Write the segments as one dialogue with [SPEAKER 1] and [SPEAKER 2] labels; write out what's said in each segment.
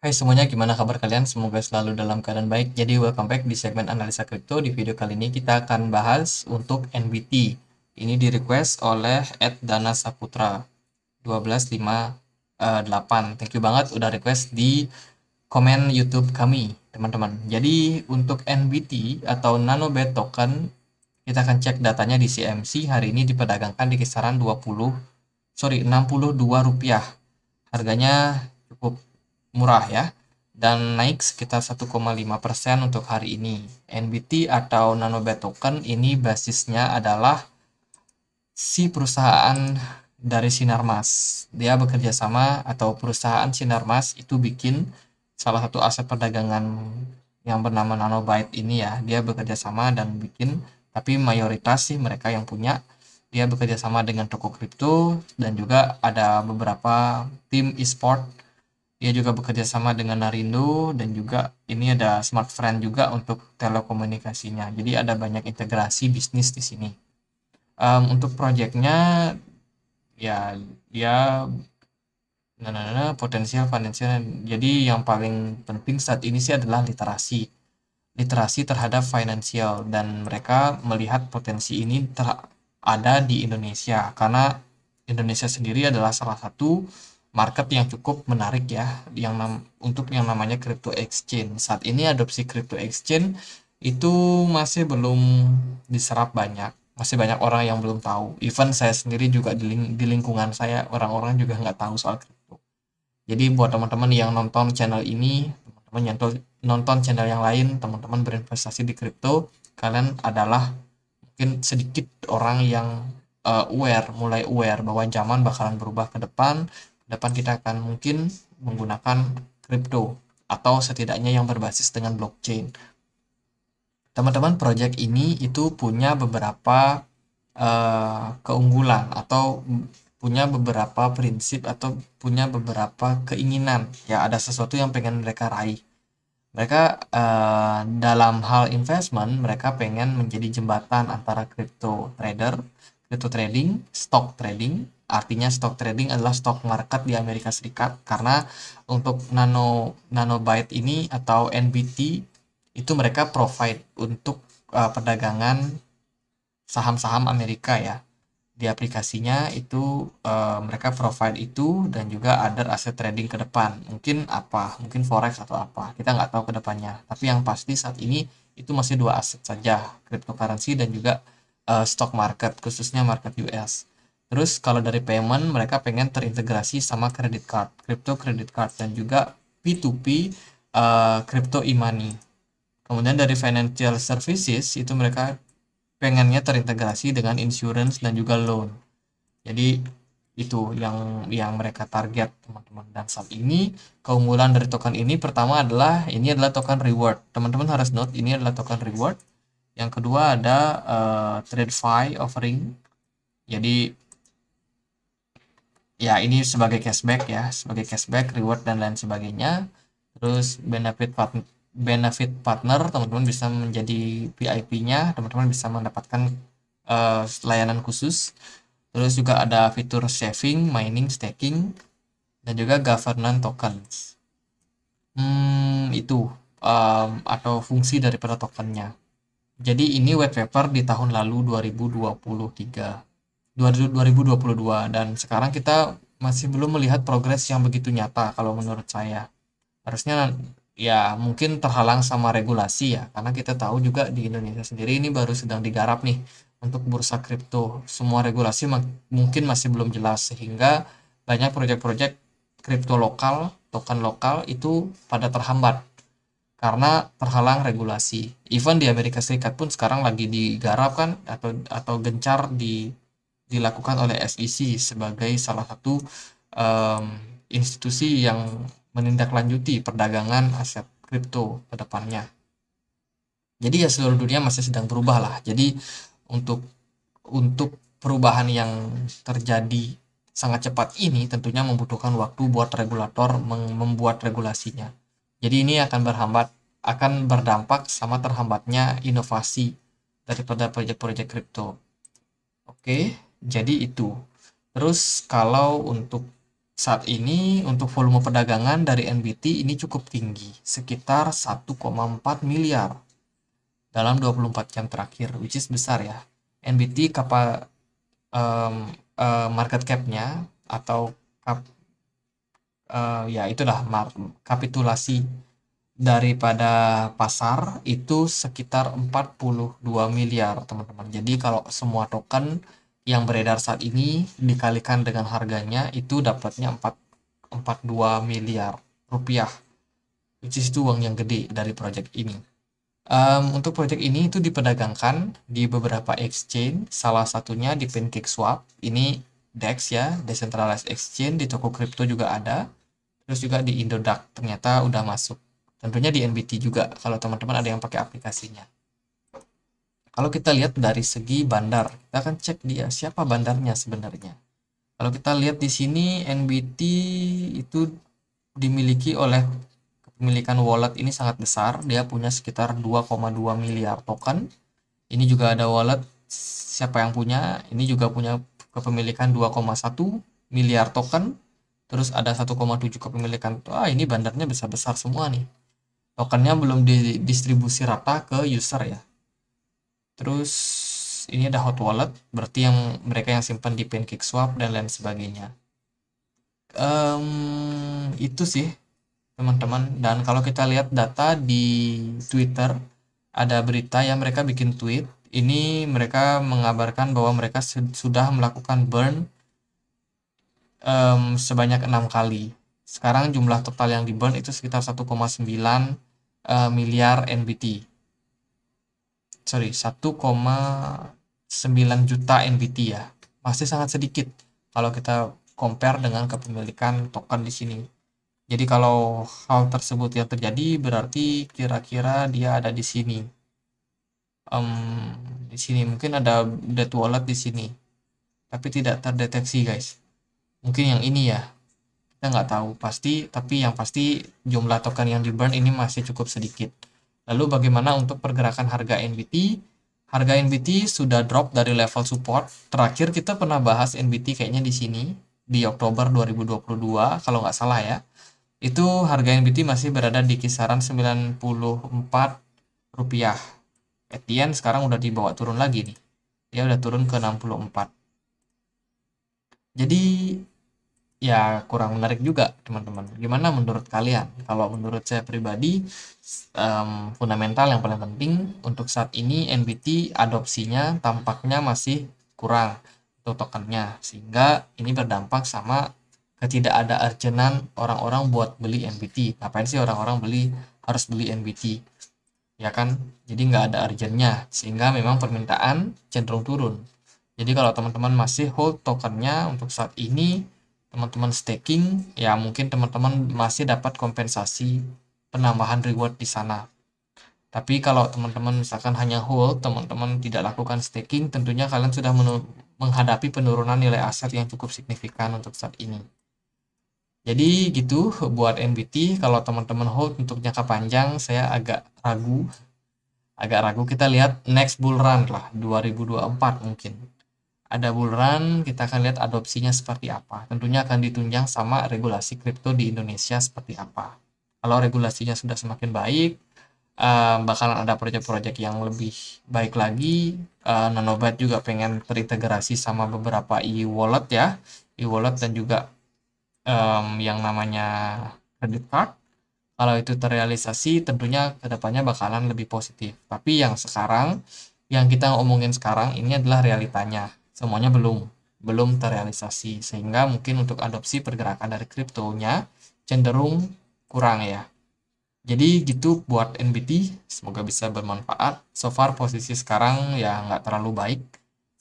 [SPEAKER 1] Hai semuanya, gimana kabar kalian? Semoga selalu dalam keadaan baik. Jadi, welcome back di segmen analisa kripto. Di video kali ini kita akan bahas untuk NBT. Ini di request oleh Ed Dana Saputra 1258. Thank you banget udah request di komen YouTube kami, teman-teman. Jadi untuk NBT atau Nano Bet token, kita akan cek datanya di CMC hari ini diperdagangkan di kisaran 20 sorry 62 rupiah. Harganya murah ya dan naik sekitar 1,5% untuk hari ini. NBT atau Nanobet Token ini basisnya adalah si perusahaan dari Sinarmas. Dia bekerja sama atau perusahaan Sinarmas itu bikin salah satu aset perdagangan yang bernama Nanobyte ini ya. Dia bekerja sama dan bikin tapi mayoritas sih mereka yang punya dia bekerja sama dengan toko kripto dan juga ada beberapa tim e-sport ia juga bekerja sama dengan Narindo dan juga ini ada Smartfriend juga untuk telekomunikasinya. Jadi ada banyak integrasi bisnis di sini. Um, untuk proyeknya ya dia nah, nah, nah, potensial finansial. Jadi yang paling penting saat ini sih adalah literasi. Literasi terhadap finansial dan mereka melihat potensi ini ter ada di Indonesia karena Indonesia sendiri adalah salah satu market yang cukup menarik ya yang untuk yang namanya crypto exchange. Saat ini adopsi crypto exchange itu masih belum diserap banyak. Masih banyak orang yang belum tahu. Even saya sendiri juga di, ling di lingkungan saya orang-orang juga nggak tahu soal crypto. Jadi buat teman-teman yang nonton channel ini, teman-teman yang nonton channel yang lain, teman-teman berinvestasi di crypto, kalian adalah mungkin sedikit orang yang uh, aware, mulai aware bahwa zaman bakalan berubah ke depan depan kita akan mungkin menggunakan crypto atau setidaknya yang berbasis dengan blockchain. Teman-teman, project ini itu punya beberapa uh, keunggulan atau punya beberapa prinsip atau punya beberapa keinginan. Ya, ada sesuatu yang pengen mereka raih. Mereka uh, dalam hal investment, mereka pengen menjadi jembatan antara crypto trader crypto trading, stock trading. Artinya stock trading adalah stock market di Amerika Serikat karena untuk nano nano byte ini atau NBT itu mereka provide untuk uh, perdagangan saham-saham Amerika ya. Di aplikasinya itu uh, mereka provide itu dan juga ada asset trading ke depan. Mungkin apa? Mungkin forex atau apa? Kita nggak tahu ke depannya. Tapi yang pasti saat ini itu masih dua aset saja, cryptocurrency dan juga uh, stock market khususnya market US. Terus kalau dari payment mereka pengen terintegrasi sama credit card, crypto credit card dan juga P2P uh, eh, crypto e-money. Kemudian dari financial services itu mereka pengennya terintegrasi dengan insurance dan juga loan. Jadi itu yang yang mereka target teman-teman dan saat ini keunggulan dari token ini pertama adalah ini adalah token reward teman-teman harus note ini adalah token reward yang kedua ada uh, eh, TradeFi offering. Jadi ya ini sebagai cashback ya, sebagai cashback, reward dan lain sebagainya. Terus benefit partner benefit partner teman-teman bisa menjadi VIP-nya, teman-teman bisa mendapatkan uh, layanan khusus. Terus juga ada fitur saving, mining, staking, dan juga governance tokens. Hmm, itu um, atau fungsi daripada tokennya. Jadi ini white paper di tahun lalu 2023, 2022 dan sekarang kita masih belum melihat progres yang begitu nyata kalau menurut saya. Harusnya ya mungkin terhalang sama regulasi ya karena kita tahu juga di Indonesia sendiri ini baru sedang digarap nih untuk bursa kripto semua regulasi mungkin masih belum jelas sehingga banyak proyek-proyek kripto lokal token lokal itu pada terhambat karena terhalang regulasi. Even di Amerika Serikat pun sekarang lagi digarap kan atau atau gencar di dilakukan oleh SEC sebagai salah satu um, institusi yang menindaklanjuti perdagangan aset kripto ke depannya. Jadi ya seluruh dunia masih sedang berubah lah. Jadi untuk untuk perubahan yang terjadi sangat cepat ini tentunya membutuhkan waktu buat regulator membuat regulasinya jadi ini akan berhambat akan berdampak sama terhambatnya inovasi daripada proyek-proyek kripto. Oke, jadi itu. Terus kalau untuk saat ini untuk volume perdagangan dari NBT ini cukup tinggi, sekitar 1,4 miliar dalam 24 jam terakhir, which is besar ya. NBT kapal um, uh, eh, market cap-nya atau cap uh, ya itulah kapitulasi daripada pasar itu sekitar 42 miliar teman-teman jadi kalau semua token yang beredar saat ini dikalikan dengan harganya itu dapatnya 4 42 miliar rupiah which is itu uang yang gede dari project ini um, untuk project ini itu diperdagangkan di beberapa exchange salah satunya di PancakeSwap ini DEX ya Decentralized Exchange di toko crypto juga ada terus juga di Indodax ternyata udah masuk tentunya di NBT juga kalau teman-teman ada yang pakai aplikasinya kalau kita lihat dari segi bandar kita akan cek dia siapa bandarnya sebenarnya kalau kita lihat di sini NBT itu dimiliki oleh kepemilikan wallet ini sangat besar dia punya sekitar 2,2 miliar token ini juga ada wallet siapa yang punya ini juga punya kepemilikan 2,1 miliar token terus ada 1,7 kepemilikan wah ini bandarnya besar-besar semua nih tokennya belum didistribusi rata ke user ya terus ini ada hot wallet berarti yang mereka yang simpan di pancake swap dan lain sebagainya um, itu sih teman-teman dan kalau kita lihat data di Twitter ada berita yang mereka bikin tweet ini mereka mengabarkan bahwa mereka sudah melakukan burn um, sebanyak enam kali. Sekarang jumlah total yang diburn itu sekitar 1,9 uh, eh, miliar NBT. Sorry, 1,9 juta NBT ya. Masih sangat sedikit kalau kita compare dengan kepemilikan token di sini. Jadi kalau hal tersebut yang terjadi berarti kira-kira dia ada di sini. Um, di sini mungkin ada dead wallet di sini. Tapi tidak terdeteksi guys mungkin yang ini ya kita nggak tahu pasti tapi yang pasti jumlah token yang di burn ini masih cukup sedikit lalu bagaimana untuk pergerakan harga NBT harga NBT sudah drop dari level support terakhir kita pernah bahas NBT kayaknya di sini di Oktober 2022 kalau nggak salah ya itu harga NBT masih berada di kisaran 94 rupiah Etienne sekarang udah dibawa turun lagi nih dia udah turun ke 64 jadi ya kurang menarik juga teman-teman gimana menurut kalian kalau menurut saya pribadi um, fundamental yang paling penting untuk saat ini NBT adopsinya tampaknya masih kurang untuk tokennya sehingga ini berdampak sama ketidak ada arjenan orang-orang buat beli NBT ngapain sih orang-orang beli harus beli NBT ya kan jadi nggak ada arjennya sehingga memang permintaan cenderung turun jadi kalau teman-teman masih hold tokennya untuk saat ini, teman-teman staking, ya mungkin teman-teman masih dapat kompensasi penambahan reward di sana. Tapi kalau teman-teman misalkan hanya hold, teman-teman tidak lakukan staking, tentunya kalian sudah menghadapi penurunan nilai aset yang cukup signifikan untuk saat ini. Jadi gitu buat NBT, kalau teman-teman hold untuk jangka panjang, saya agak ragu. Agak ragu, kita lihat next bull run lah, 2024 mungkin ada run, kita akan lihat adopsinya seperti apa. Tentunya akan ditunjang sama regulasi kripto di Indonesia seperti apa. Kalau regulasinya sudah semakin baik, um, bakalan ada proyek-proyek yang lebih baik lagi. Uh, Nanobat juga pengen terintegrasi sama beberapa e-wallet ya, e-wallet dan juga um, yang namanya credit card. Kalau itu terrealisasi, tentunya kedepannya bakalan lebih positif. Tapi yang sekarang, yang kita ngomongin sekarang ini adalah realitanya semuanya belum belum terrealisasi sehingga mungkin untuk adopsi pergerakan dari kriptonya cenderung kurang ya jadi gitu buat NBT semoga bisa bermanfaat so far posisi sekarang ya nggak terlalu baik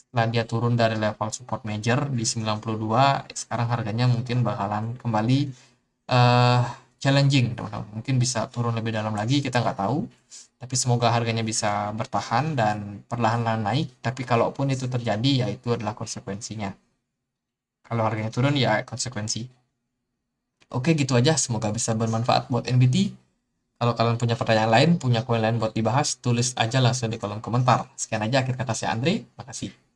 [SPEAKER 1] setelah dia turun dari level support major di 92 sekarang harganya mungkin bakalan kembali uh, challenging teman-teman mungkin bisa turun lebih dalam lagi kita nggak tahu tapi semoga harganya bisa bertahan dan perlahan-lahan naik tapi kalaupun itu terjadi ya itu adalah konsekuensinya kalau harganya turun ya konsekuensi oke gitu aja semoga bisa bermanfaat buat NBT kalau kalian punya pertanyaan lain punya koin lain buat dibahas tulis aja langsung di kolom komentar sekian aja akhir kata saya Andre makasih